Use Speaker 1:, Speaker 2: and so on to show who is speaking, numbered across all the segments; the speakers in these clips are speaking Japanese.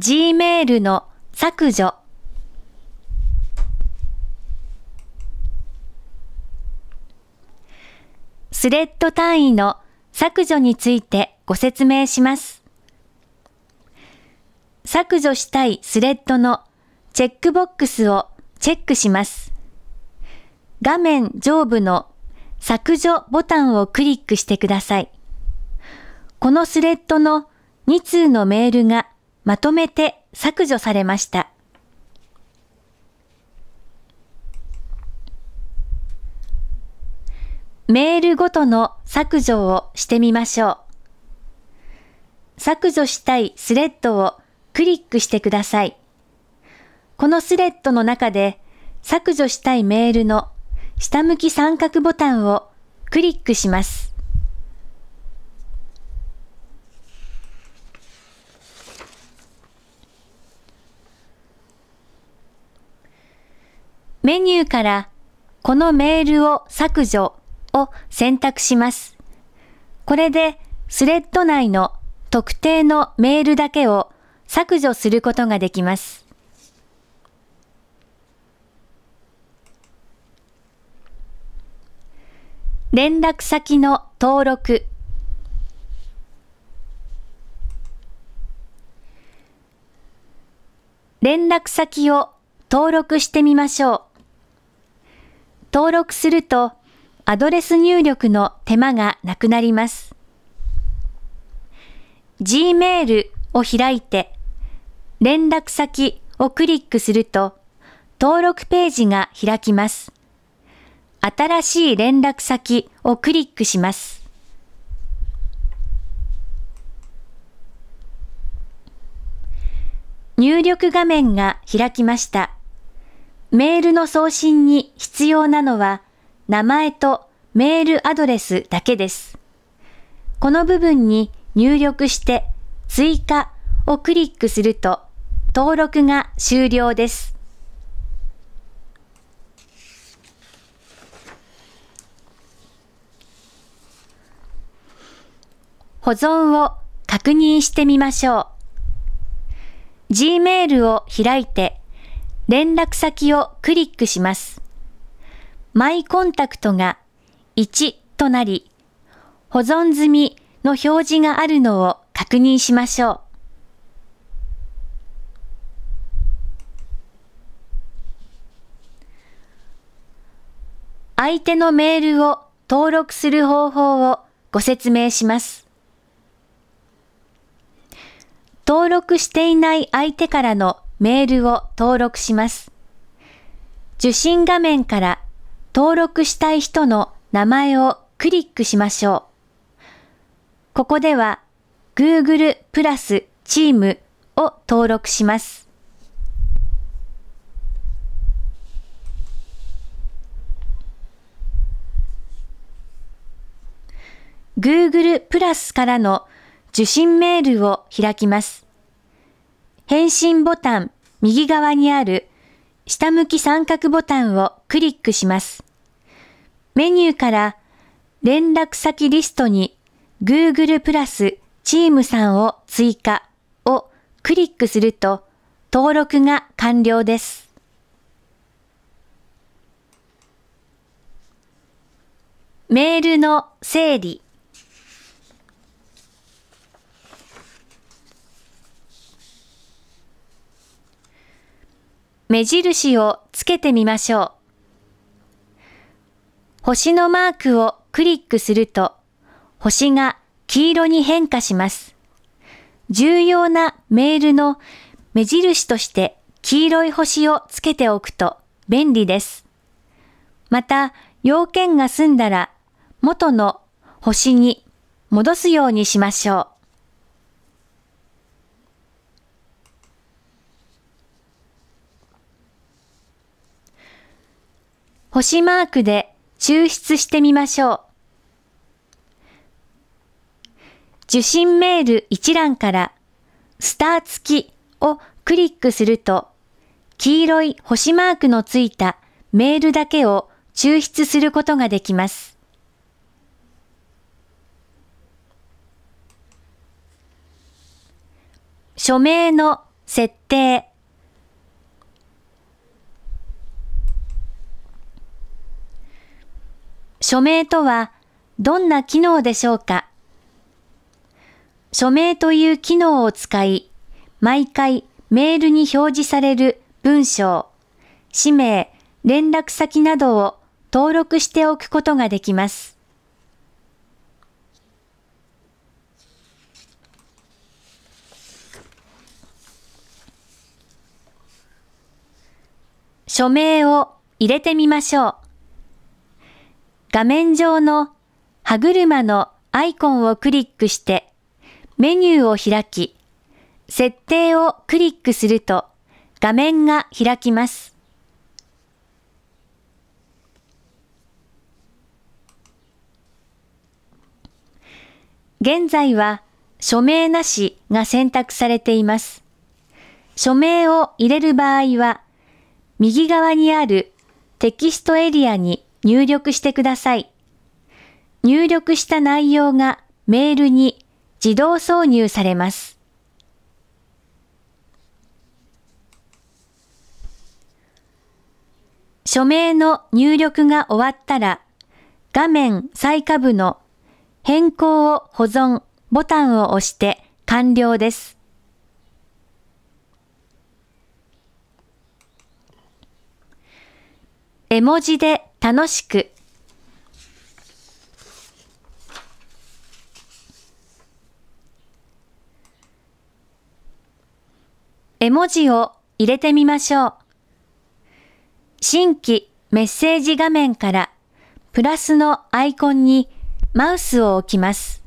Speaker 1: Gmail の削除。スレッド単位の削除についてご説明します。削除したいスレッドのチェックボックスをチェックします。画面上部の削除ボタンをクリックしてください。このスレッドの2通のメールがまとめて削除されました。メールごとの削除をしてみましょう。削除したいスレッドをクリックしてください。このスレッドの中で削除したいメールの下向き三角ボタンをクリックします。メニューからこのメールを削除を選択します。これでスレッド内の特定のメールだけを削除することができます。連絡先の登録連絡先を登録してみましょう。登録するとアドレス入力の手間がなくなります。Gmail を開いて連絡先をクリックすると登録ページが開きます。新しい連絡先をクリックします。入力画面が開きました。メールの送信に必要なのは、名前とメールアドレスだけです。この部分に入力して、追加をクリックすると、登録が終了です。保存を確認してみましょう。Gmail を開いて、連絡先をクリックします。マイコンタクトが1となり、保存済みの表示があるのを確認しましょう。相手のメールを登録する方法をご説明します。登録していない相手からのメールを登録します。受信画面から登録したい人の名前をクリックしましょう。ここでは Google プラスチームを登録します。Google プラスからの受信メールを開きます。返信ボタン右側にある下向き三角ボタンをクリックします。メニューから連絡先リストに Google プラスチームさんを追加をクリックすると登録が完了です。メールの整理目印をつけてみましょう。星のマークをクリックすると、星が黄色に変化します。重要なメールの目印として黄色い星をつけておくと便利です。また、要件が済んだら元の星に戻すようにしましょう。星マークで抽出してみましょう。受信メール一覧からスター付きをクリックすると黄色い星マークのついたメールだけを抽出することができます。署名の設定署名とはどんな機能でしょうか署名という機能を使い、毎回メールに表示される文章、氏名、連絡先などを登録しておくことができます。署名を入れてみましょう。画面上の歯車のアイコンをクリックして、メニューを開き、設定をクリックすると画面が開きます。現在は署名なしが選択されています。署名を入れる場合は、右側にあるテキストエリアに入力してください。入力した内容がメールに自動挿入されます。署名の入力が終わったら、画面最下部の変更を保存ボタンを押して完了です。絵文字で楽しく。絵文字を入れてみましょう。新規メッセージ画面からプラスのアイコンにマウスを置きます。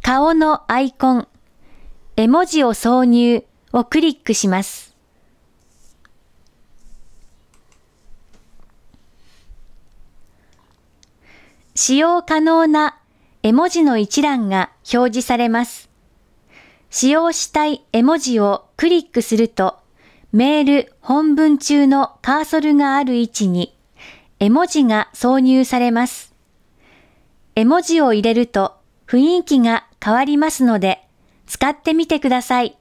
Speaker 1: 顔のアイコン、絵文字を挿入をクリックします。使用可能な絵文字の一覧が表示されます。使用したい絵文字をクリックすると、メール本文中のカーソルがある位置に絵文字が挿入されます。絵文字を入れると雰囲気が変わりますので、使ってみてください。